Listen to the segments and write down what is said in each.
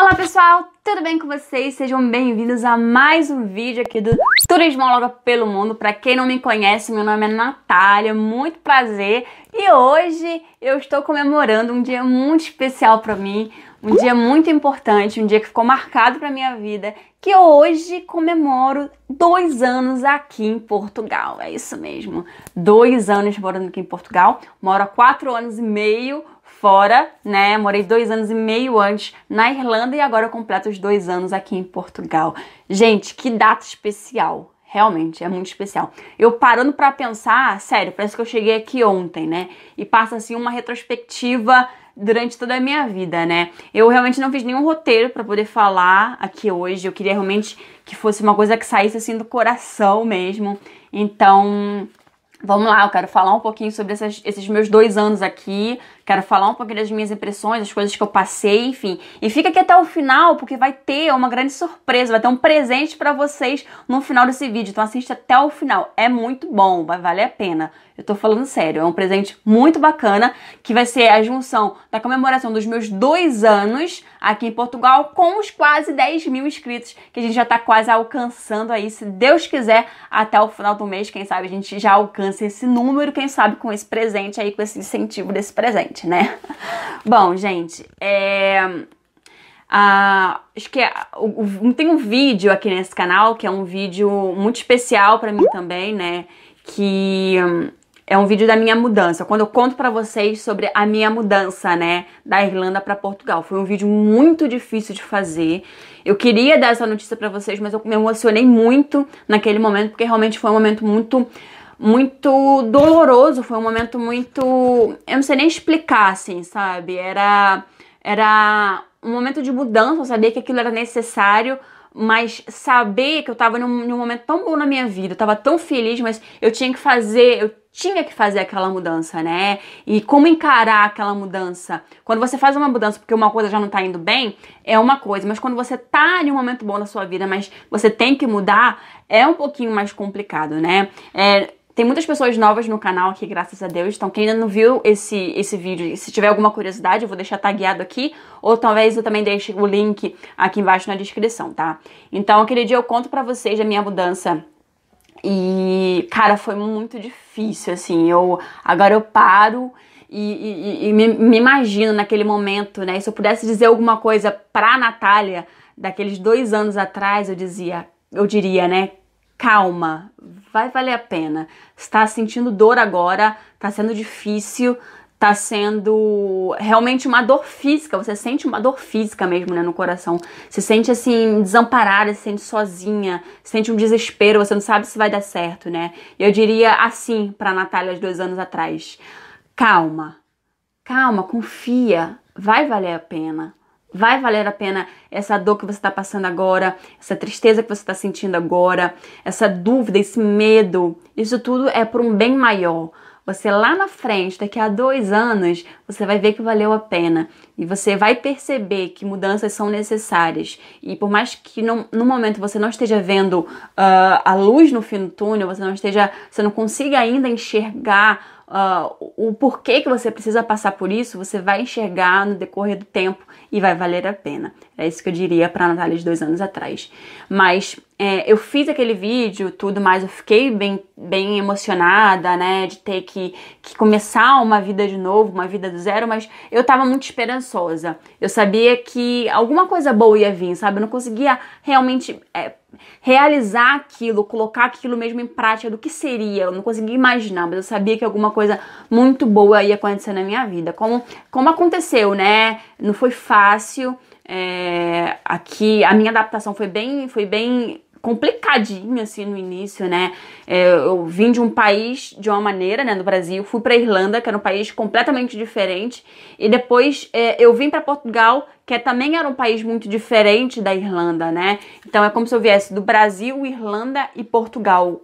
Olá pessoal, tudo bem com vocês? Sejam bem-vindos a mais um vídeo aqui do Turismóloga pelo Mundo. Para quem não me conhece, meu nome é Natália, muito prazer. E hoje eu estou comemorando um dia muito especial para mim, um dia muito importante, um dia que ficou marcado para minha vida, que hoje comemoro dois anos aqui em Portugal. É isso mesmo, dois anos morando aqui em Portugal. Moro há quatro anos e meio fora, né? Morei dois anos e meio antes na Irlanda e agora eu completo os dois anos aqui em Portugal. Gente, que data especial! Realmente, é muito especial. Eu parando para pensar, sério, parece que eu cheguei aqui ontem, né? E passa assim uma retrospectiva durante toda a minha vida, né? Eu realmente não fiz nenhum roteiro para poder falar aqui hoje. Eu queria realmente que fosse uma coisa que saísse assim do coração mesmo. Então, Vamos lá, eu quero falar um pouquinho sobre essas, esses meus dois anos aqui, Quero falar um pouquinho das minhas impressões, das coisas que eu passei, enfim. E fica aqui até o final, porque vai ter uma grande surpresa, vai ter um presente para vocês no final desse vídeo. Então assiste até o final. É muito bom, vai valer a pena. Eu tô falando sério, é um presente muito bacana que vai ser a junção da comemoração dos meus dois anos aqui em Portugal com os quase 10 mil inscritos que a gente já tá quase alcançando aí, se Deus quiser, até o final do mês, quem sabe a gente já alcança esse número, quem sabe com esse presente aí, com esse incentivo desse presente gente, né? Bom, gente, é. Ah, acho que é, o, o, tem um vídeo aqui nesse canal que é um vídeo muito especial para mim também, né? Que hum, é um vídeo da minha mudança, quando eu conto para vocês sobre a minha mudança, né, da Irlanda para Portugal. Foi um vídeo muito difícil de fazer. Eu queria dar essa notícia para vocês, mas eu me emocionei muito naquele momento, porque realmente foi um momento muito muito doloroso, foi um momento muito, eu não sei nem explicar assim, sabe? Era era um momento de mudança, eu sabia que aquilo era necessário, mas saber que eu tava num, num momento tão bom na minha vida, eu tava tão feliz, mas eu tinha que fazer, eu tinha que fazer aquela mudança, né? E como encarar aquela mudança? Quando você faz uma mudança porque uma coisa já não tá indo bem, é uma coisa, mas quando você tá em um momento bom na sua vida, mas você tem que mudar, é um pouquinho mais complicado, né? É, tem muitas pessoas novas no canal aqui, graças a Deus. Então, quem ainda não viu esse, esse vídeo, se tiver alguma curiosidade, eu vou deixar tagueado aqui. Ou talvez eu também deixe o link aqui embaixo na descrição, tá? Então, aquele dia eu conto pra vocês a minha mudança e, cara, foi muito difícil, assim. Eu, agora eu paro e, e, e me, me, imagino naquele momento, né? se eu pudesse dizer alguma coisa pra Natália daqueles dois anos atrás, eu dizia, eu diria, né? calma, vai valer a pena. Está sentindo dor agora, está sendo difícil, está sendo realmente uma dor física, você sente uma dor física mesmo, né, no coração. Se sente assim desamparada, se sente sozinha, se sente um desespero, você não sabe se vai dar certo, né? Eu diria assim para Natália de dois anos atrás: calma, calma, confia, vai valer a pena. Vai valer a pena essa dor que você está passando agora, essa tristeza que você está sentindo agora, essa dúvida, esse medo. Isso tudo é por um bem maior. Você lá na frente, daqui a dois anos, você vai ver que valeu a pena. E você vai perceber que mudanças são necessárias. E por mais que no momento você não esteja vendo uh, a luz no fim do túnel, você não esteja. Você não consiga ainda enxergar Uh, o porquê que você precisa passar por isso, você vai enxergar no decorrer do tempo e vai valer a pena. É isso que eu diria pra Natália de dois anos atrás. Mas é, eu fiz aquele vídeo, tudo mais, eu fiquei bem, bem emocionada, né? De ter que, que começar uma vida de novo, uma vida do zero, mas eu tava muito esperançosa. Eu sabia que alguma coisa boa ia vir, sabe? Eu não conseguia realmente. É, realizar aquilo, colocar aquilo mesmo em prática do que seria. Eu não conseguia imaginar, mas eu sabia que alguma coisa muito boa ia acontecer na minha vida. Como, como aconteceu, né? Não foi fácil fácil. É, aqui a minha adaptação foi bem, foi bem complicadinha assim no início, né? É, eu vim de um país de uma maneira, né, no Brasil, fui para Irlanda, que era um país completamente diferente, e depois é, eu vim para Portugal, que é, também era um país muito diferente da Irlanda, né? Então é como se eu viesse do Brasil, Irlanda e Portugal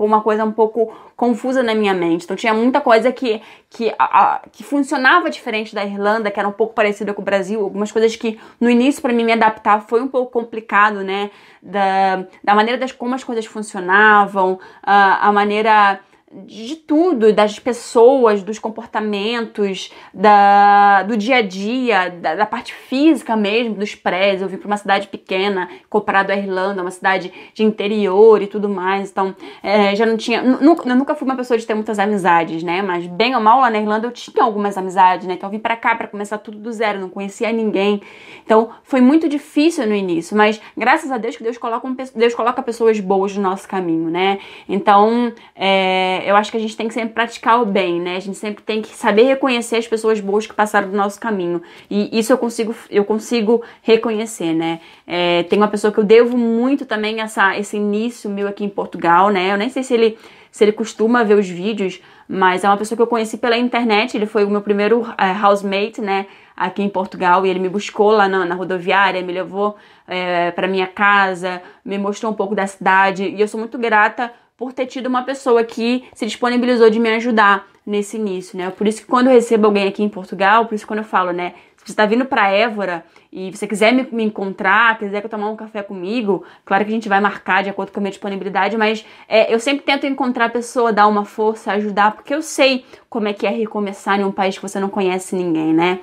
ficou uma coisa um pouco confusa na minha mente. Então tinha muita coisa que, que, a, que funcionava diferente da Irlanda, que era um pouco parecida com o Brasil. Algumas coisas que no início para mim me adaptar foi um pouco complicado, né? Da, da maneira das como as coisas funcionavam, a, a maneira de tudo, das pessoas, dos comportamentos, da, do dia a dia, da, da parte física mesmo, dos prédios. Eu vim para uma cidade pequena, comparado à Irlanda, uma cidade de interior e tudo mais. Então, é, já não tinha. Nunca, eu nunca fui uma pessoa de ter muitas amizades, né? Mas, bem ou mal, lá na Irlanda eu tinha algumas amizades, né? Então, eu vim para cá para começar tudo do zero, não conhecia ninguém. Então, foi muito difícil no início, mas graças a Deus que Deus coloca, um, Deus coloca pessoas boas no nosso caminho, né? Então, é eu acho que a gente tem que sempre praticar o bem, né? A gente sempre tem que saber reconhecer as pessoas boas que passaram do nosso caminho. E isso eu consigo, eu consigo reconhecer, né? É, tem uma pessoa que eu devo muito também essa, esse início meu aqui em Portugal, né? Eu nem sei se ele, se ele costuma ver os vídeos, mas é uma pessoa que eu conheci pela internet. Ele foi o meu primeiro é, housemate, né? aqui em Portugal e ele me buscou lá na, na rodoviária, me levou é, para minha casa, me mostrou um pouco da cidade e eu sou muito grata por ter tido uma pessoa que se disponibilizou de me ajudar nesse início, né? Por isso que quando eu recebo alguém aqui em Portugal, por isso que quando eu falo, né? Se você está vindo para Évora e você quiser me, me encontrar, quiser tomar um café comigo, claro que a gente vai marcar de acordo com a minha disponibilidade, mas é, eu sempre tento encontrar a pessoa, dar uma força, ajudar, porque eu sei como é que é recomeçar em um país que você não conhece ninguém, né?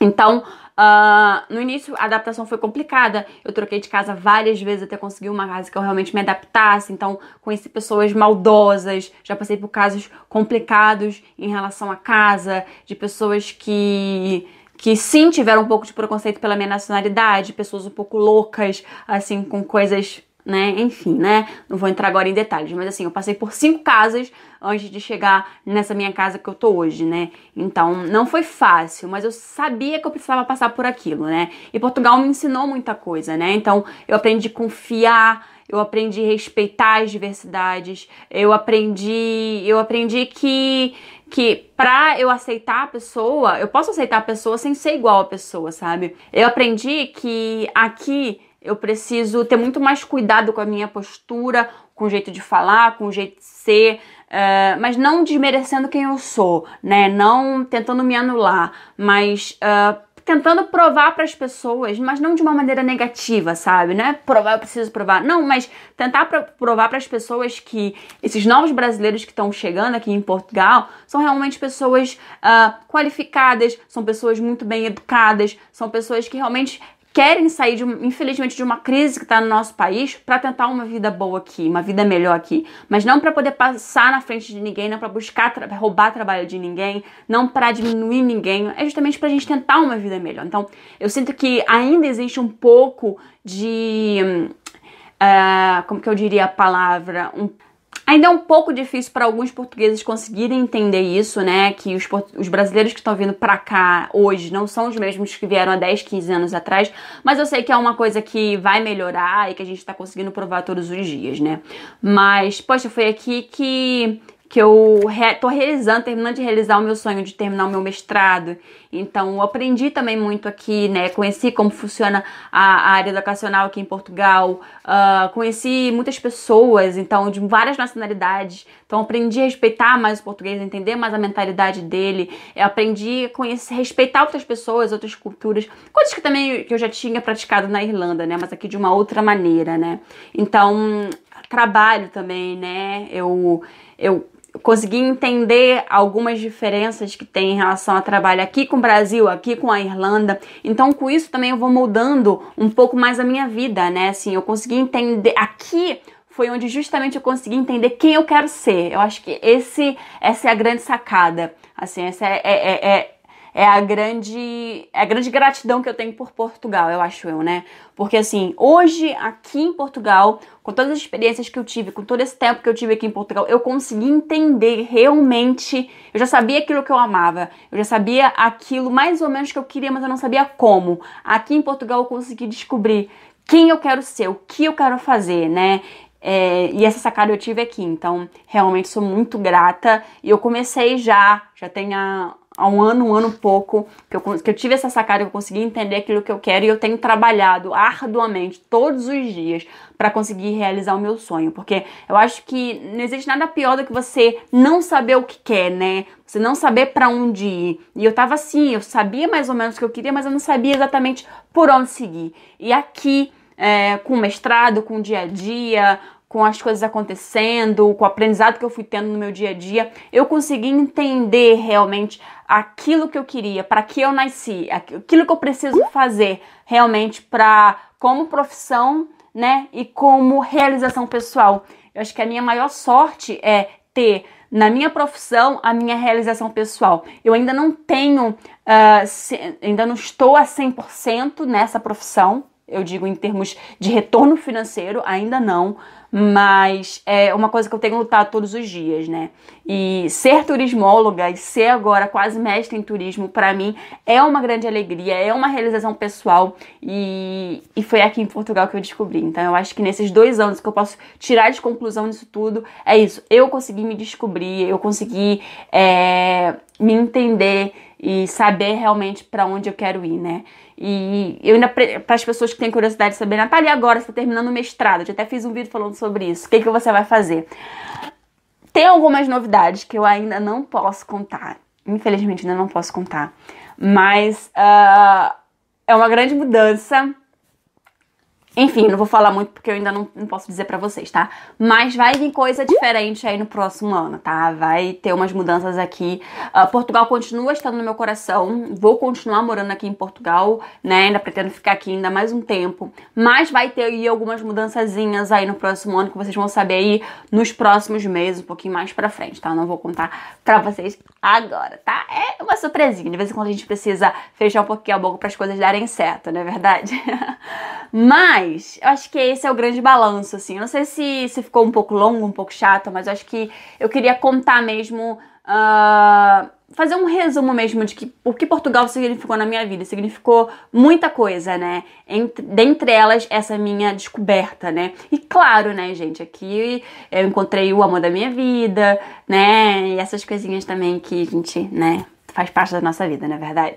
Então, Uh, no início a adaptação foi complicada, eu troquei de casa várias vezes até conseguir uma casa que eu realmente me adaptasse, então conheci pessoas maldosas, já passei por casos complicados em relação à casa, de pessoas que que sim tiveram um pouco de preconceito pela minha nacionalidade, pessoas um pouco loucas, assim, com coisas né? Enfim, né? Não vou entrar agora em detalhes, mas assim, eu passei por cinco casas antes de chegar nessa minha casa que eu tô hoje, né? Então, não foi fácil, mas eu sabia que eu precisava passar por aquilo, né? E Portugal me ensinou muita coisa, né? Então, eu aprendi a confiar, eu aprendi a respeitar as diversidades, eu aprendi, eu aprendi que que pra eu aceitar a pessoa, eu posso aceitar a pessoa sem ser igual a pessoa, sabe? Eu aprendi que aqui eu preciso ter muito mais cuidado com a minha postura, com o jeito de falar, com o jeito de ser, uh, mas não desmerecendo quem eu sou, né? Não tentando me anular, mas uh, tentando provar para as pessoas, mas não de uma maneira negativa, sabe? Né? Provar, eu preciso provar. Não, mas tentar provar para as pessoas que esses novos brasileiros que estão chegando aqui em Portugal são realmente pessoas uh, qualificadas, são pessoas muito bem educadas, são pessoas que realmente querem sair, de, infelizmente, de uma crise que está no nosso país para tentar uma vida boa aqui, uma vida melhor aqui, mas não para poder passar na frente de ninguém, não para buscar tra roubar trabalho de ninguém, não para diminuir ninguém, é justamente para a gente tentar uma vida melhor. Então, eu sinto que ainda existe um pouco de, uh, como que eu diria a palavra, um Ainda é um pouco difícil para alguns portugueses conseguirem entender isso, né? Que os, os brasileiros que estão vindo para cá hoje não são os mesmos que vieram há 10, 15 anos atrás. Mas eu sei que é uma coisa que vai melhorar e que a gente está conseguindo provar todos os dias, né? Mas, poxa, foi aqui que que eu tô realizando, terminando de realizar o meu sonho de terminar o meu mestrado. Então, aprendi também muito aqui, né? Conheci como funciona a, a área educacional aqui em Portugal, uh, conheci muitas pessoas, então, de várias nacionalidades. Então, aprendi a respeitar mais o português, entender mais a mentalidade dele. Eu aprendi a conhecer, respeitar outras pessoas, outras culturas, coisas que também que eu já tinha praticado na Irlanda, né? Mas aqui de uma outra maneira, né? Então, trabalho também, né? Eu, eu consegui entender algumas diferenças que tem em relação a trabalho aqui com o Brasil, aqui com a Irlanda. Então, com isso também eu vou mudando um pouco mais a minha vida, né? Assim, eu consegui entender aqui foi onde justamente eu consegui entender quem eu quero ser. Eu acho que esse essa é a grande sacada. Assim, essa é, é, é, é é a grande é a grande gratidão que eu tenho por Portugal, eu acho eu, né? Porque assim, hoje aqui em Portugal, com todas as experiências que eu tive, com todo esse tempo que eu tive aqui em Portugal, eu consegui entender realmente, eu já sabia aquilo que eu amava, eu já sabia aquilo mais ou menos que eu queria, mas eu não sabia como. Aqui em Portugal eu consegui descobrir quem eu quero ser, o que eu quero fazer, né? É, e essa sacada eu tive aqui, então realmente sou muito grata. E eu comecei já, já tenho há um ano, um ano pouco, que eu, que eu tive essa sacada, que eu consegui entender aquilo que eu quero e eu tenho trabalhado arduamente todos os dias para conseguir realizar o meu sonho, porque eu acho que não existe nada pior do que você não saber o que quer, né? Você não saber para onde ir. E eu tava assim, eu sabia mais ou menos o que eu queria, mas eu não sabia exatamente por onde seguir. E aqui, é, com o mestrado, com o dia a dia, com as coisas acontecendo, com o aprendizado que eu fui tendo no meu dia a dia, eu consegui entender realmente aquilo que eu queria, para que eu nasci, aquilo que eu preciso fazer realmente para como profissão, né, e como realização pessoal. Eu acho que a minha maior sorte é ter na minha profissão a minha realização pessoal. Eu ainda não tenho, uh, se, ainda não estou a 100% nessa profissão, eu digo em termos de retorno financeiro, ainda não, mas é uma coisa que eu tenho lutado todos os dias, né? E ser turismóloga e ser agora quase mestre em turismo, para mim, é uma grande alegria, é uma realização pessoal e, e foi aqui em Portugal que eu descobri. Então eu acho que nesses dois anos que eu posso tirar de conclusão disso tudo é isso. Eu consegui me descobrir, eu consegui é, me entender e saber realmente para onde eu quero ir, né? E eu ainda, para as pessoas que têm curiosidade de saber, Natália, e agora você está terminando o mestrado? Eu até fiz um vídeo falando sobre isso. O que, que você vai fazer? Tem algumas novidades que eu ainda não posso contar. Infelizmente, ainda não posso contar. Mas uh, é uma grande mudança enfim, não vou falar muito porque eu ainda não, não posso dizer para vocês, tá? Mas vai vir coisa diferente aí no próximo ano, tá? Vai ter umas mudanças aqui. Uh, Portugal continua estando no meu coração. Vou continuar morando aqui em Portugal, né? Ainda pretendo ficar aqui ainda mais um tempo. Mas vai ter aí algumas mudançazinhas aí no próximo ano que vocês vão saber aí nos próximos meses, um pouquinho mais pra frente, tá? não vou contar pra vocês agora, tá? É uma surpresinha. De vez em quando a gente precisa fechar um pouquinho a boca para as coisas darem certo, não é verdade? Mas mais. Eu acho que esse é o grande balanço, assim. Eu não sei se, se ficou um pouco longo, um pouco chato, mas eu acho que eu queria contar mesmo. Uh, fazer um resumo mesmo de que, o que Portugal significou na minha vida. Significou muita coisa, né? Entre, dentre elas, essa minha descoberta, né? E claro, né, gente, aqui eu encontrei o amor da minha vida, né? E essas coisinhas também que a gente, né, faz parte da nossa vida, na é verdade.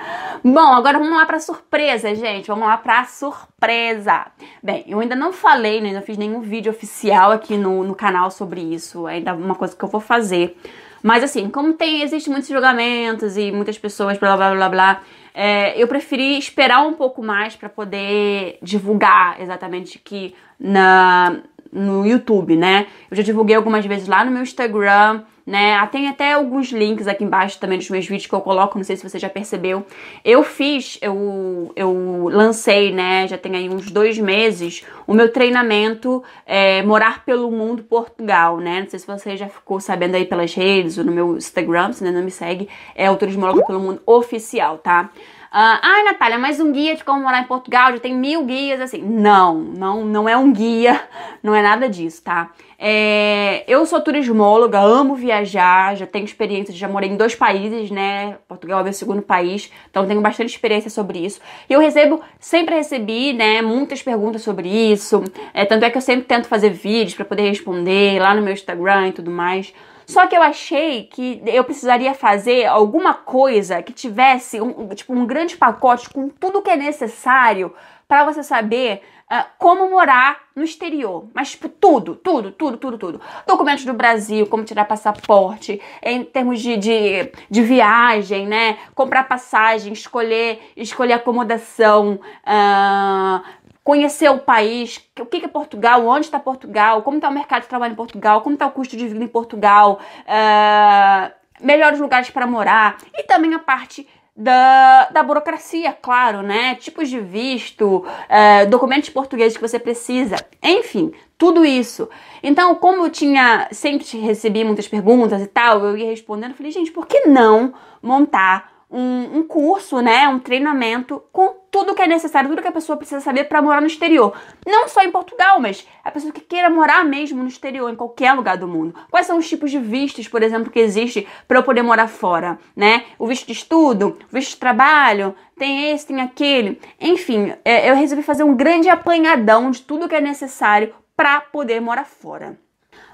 Bom, agora vamos lá para surpresa, gente. Vamos lá para surpresa. Bem, eu ainda não falei, né, não fiz nenhum vídeo oficial aqui no, no canal sobre isso. É ainda uma coisa que eu vou fazer. Mas assim, como tem existe muitos julgamentos e muitas pessoas blá blá blá blá, é, eu preferi esperar um pouco mais para poder divulgar exatamente que na no YouTube, né? Eu já divulguei algumas vezes lá no meu Instagram né? Ah, tem até alguns links aqui embaixo também dos meus vídeos que eu coloco, não sei se você já percebeu. Eu fiz, eu, eu lancei, né, já tem aí uns dois meses, o meu treinamento é, Morar pelo Mundo Portugal, né? Não sei se você já ficou sabendo aí pelas redes ou no meu Instagram, se ainda não me segue, é o Morar pelo Mundo Oficial, tá? ah, ai Natália, mas um guia de como morar em Portugal, já tem mil guias, assim. Não, não, não é um guia, não é nada disso, tá? É, eu sou turismóloga, amo viajar, já tenho experiência, já morei em dois países, né? Portugal é meu segundo país, então tenho bastante experiência sobre isso. E eu recebo, sempre recebi, né, muitas perguntas sobre isso. É, tanto é que eu sempre tento fazer vídeos para poder responder lá no meu Instagram e tudo mais. Só que eu achei que eu precisaria fazer alguma coisa que tivesse um, tipo, um grande pacote com tudo que é necessário para você saber uh, como morar no exterior. Mas tipo, tudo, tudo, tudo, tudo, tudo. Documentos do Brasil, como tirar passaporte, em termos de, de, de viagem, né? Comprar passagem, escolher, escolher acomodação, uh, conhecer o país, o que é Portugal, onde está Portugal, como está o mercado de trabalho em Portugal, como está o custo de vida em Portugal, uh, melhores lugares para morar e também a parte da, da burocracia, claro, né? Tipos de visto, uh, documentos portugueses que você precisa, enfim, tudo isso. Então, como eu tinha sempre recebi muitas perguntas e tal, eu ia respondendo, falei, gente, por que não montar um, um curso, né? Um treinamento com tudo que é necessário, tudo que a pessoa precisa saber para morar no exterior. Não só em Portugal, mas a pessoa que queira morar mesmo no exterior, em qualquer lugar do mundo. Quais são os tipos de vistos, por exemplo, que existe para eu poder morar fora, né? O visto de estudo, o visto de trabalho, tem esse, tem aquele. Enfim, é, eu resolvi fazer um grande apanhadão de tudo que é necessário para poder morar fora.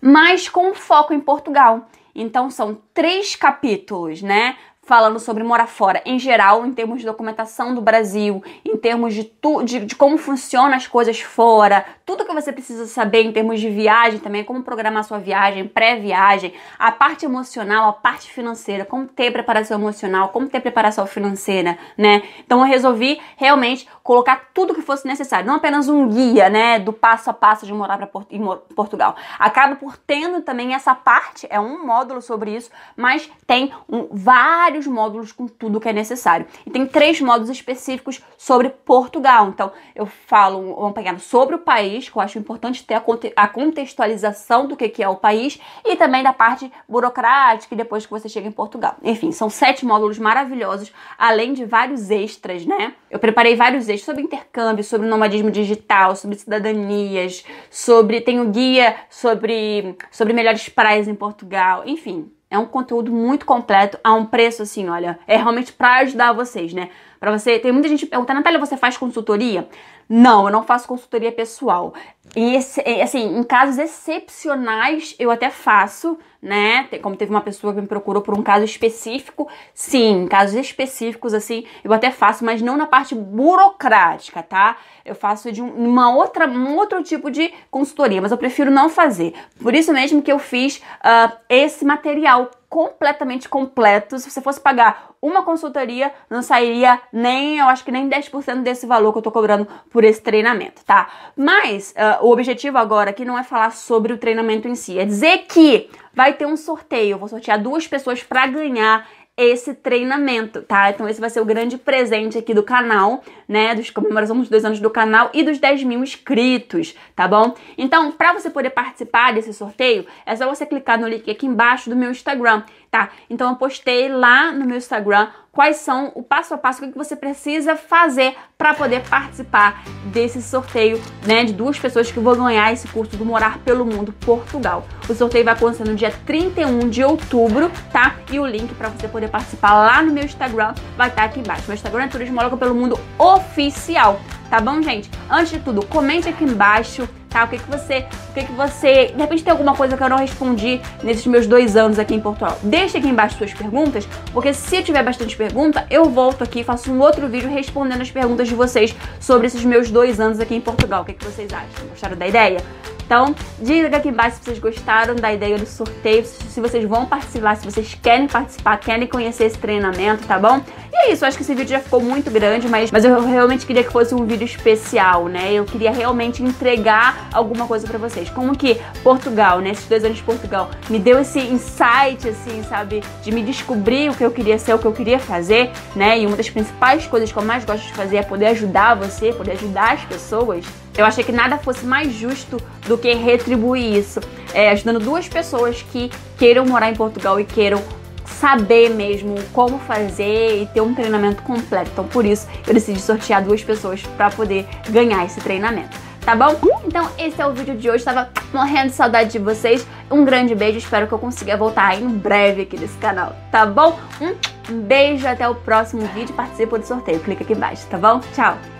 Mas com foco em Portugal. Então são três capítulos, né? falando sobre morar fora em geral, em termos de documentação do Brasil, em termos de, tudo de, de, como funcionam as coisas fora, tudo que você precisa saber em termos de viagem também, como programar sua viagem, pré-viagem, a parte emocional, a parte financeira, como ter preparação emocional, como ter preparação financeira, né? Então eu resolvi realmente colocar tudo que fosse necessário, não apenas um guia, né, do passo a passo de morar para Portugal. Acaba por tendo também essa parte, é um módulo sobre isso, mas tem um, vários módulos com tudo que é necessário. E tem três módulos específicos sobre Portugal. Então, eu falo um pegada sobre o país, que eu acho importante ter a, a contextualização do que, que é o país, e também da parte burocrática, depois que você chega em Portugal. Enfim, são sete módulos maravilhosos, além de vários extras, né? Eu preparei vários extras dicas sobre intercâmbio, sobre nomadismo digital, sobre cidadanias, sobre tem um guia sobre sobre melhores praias em Portugal, enfim. É um conteúdo muito completo a um preço assim, olha, é realmente para ajudar vocês, né? Para você, tem muita gente pergunta Natália, você faz consultoria? Não, eu não faço consultoria pessoal. E é, assim, em casos excepcionais eu até faço, né? Como teve uma pessoa que me procurou por um caso específico, sim, em casos específicos assim, eu até faço, mas não na parte burocrática, tá? Eu faço de uma outra, um outro tipo de consultoria, mas eu prefiro não fazer. Por isso mesmo que eu fiz uh, esse material completamente completo. Se você fosse pagar uma consultoria, não sairia nem, eu acho que nem 10% desse valor que eu tô cobrando por por esse treinamento, tá? Mas uh, o objetivo agora aqui não é falar sobre o treinamento em si, é dizer que vai ter um sorteio. Eu vou sortear duas pessoas para ganhar esse treinamento, tá? Então esse vai ser o grande presente aqui do canal, né? Dos comemoração dos dois anos do canal e dos 10 mil inscritos, tá bom? Então, para você poder participar desse sorteio, é só você clicar no link aqui embaixo do meu Instagram, tá? Então eu postei lá no meu Instagram quais são o passo a passo o que você precisa fazer para poder participar desse sorteio, né, de duas pessoas que vão ganhar esse curso do Morar pelo Mundo Portugal. O sorteio vai acontecer no dia 31 de outubro, tá? E o link para você poder participar lá no meu Instagram vai estar tá aqui embaixo. Meu Instagram é turismo logo pelo Mundo Oficial, tá bom, gente? Antes de tudo, comente aqui embaixo o que, que você. O que, que você. De repente tem alguma coisa que eu não respondi nesses meus dois anos aqui em Portugal. Deixa aqui embaixo suas perguntas, porque se eu tiver bastante pergunta, eu volto aqui e faço um outro vídeo respondendo as perguntas de vocês sobre esses meus dois anos aqui em Portugal. O que, que vocês acham? Gostaram da ideia? Então, diga aqui embaixo se vocês gostaram da ideia do sorteio, se vocês vão participar, se vocês querem participar, querem conhecer esse treinamento, tá bom? é isso, eu acho que esse vídeo já ficou muito grande, mas, mas eu realmente queria que fosse um vídeo especial, né? Eu queria realmente entregar alguma coisa pra vocês. Como que Portugal, né? Esses dois anos de Portugal me deu esse insight, assim, sabe? De me descobrir o que eu queria ser, o que eu queria fazer, né? E uma das principais coisas que eu mais gosto de fazer é poder ajudar você, poder ajudar as pessoas. Eu achei que nada fosse mais justo do que retribuir isso, é, ajudando duas pessoas que queiram morar em Portugal e queiram saber mesmo como fazer e ter um treinamento completo. Então, por isso, eu decidi sortear duas pessoas para poder ganhar esse treinamento. Tá bom? Então esse é o vídeo de hoje, tava morrendo de saudade de vocês. Um grande beijo, espero que eu consiga voltar em breve aqui nesse canal, tá bom? Um beijo, até o próximo vídeo, participa do sorteio, clica aqui embaixo, tá bom? Tchau!